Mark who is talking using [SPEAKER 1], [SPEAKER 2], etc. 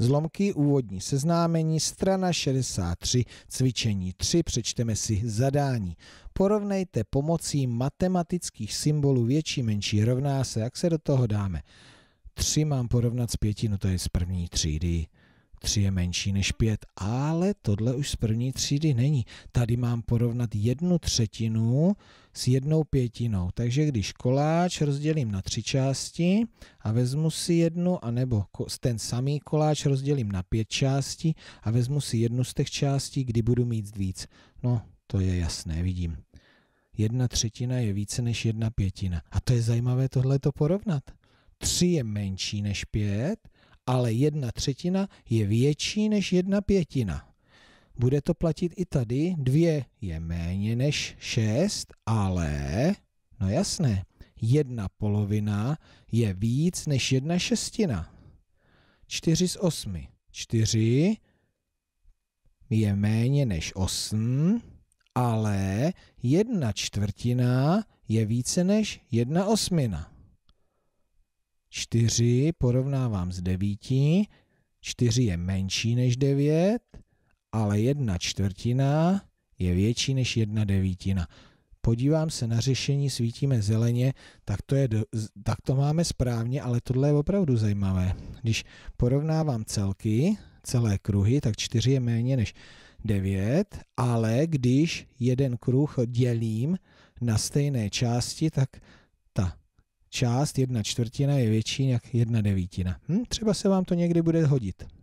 [SPEAKER 1] Zlomky, úvodní seznámení, strana 63, cvičení 3, přečteme si zadání. Porovnejte pomocí matematických symbolů větší, menší, rovná se, jak se do toho dáme. 3 mám porovnat s 5, no to je z první třídy. 3 je menší než 5, ale tohle už z první třídy není. Tady mám porovnat jednu třetinu s jednou pětinou. Takže když koláč rozdělím na tři části a vezmu si jednu, anebo ten samý koláč rozdělím na pět částí a vezmu si jednu z těch částí, kdy budu mít víc. No, to je jasné, vidím. Jedna třetina je více než jedna pětina. A to je zajímavé tohle to porovnat. 3 je menší než 5 ale jedna třetina je větší než jedna pětina. Bude to platit i tady, dvě je méně než šest, ale, no jasné, jedna polovina je víc než jedna šestina. čtyři z osmi čtyři je méně než osm, ale jedna čtvrtina je více než jedna osmina. 4 porovnávám s 9, 4 je menší než 9, ale 1 čtvrtina je větší než 1 devítina. Podívám se na řešení, svítíme zeleně, tak to, je, tak to máme správně, ale tohle je opravdu zajímavé. Když porovnávám celky, celé kruhy, tak 4 je méně než 9, ale když jeden kruh dělím na stejné části, tak část jedna čtvrtina je větší jak jedna devítina. Hm? Třeba se vám to někdy bude hodit.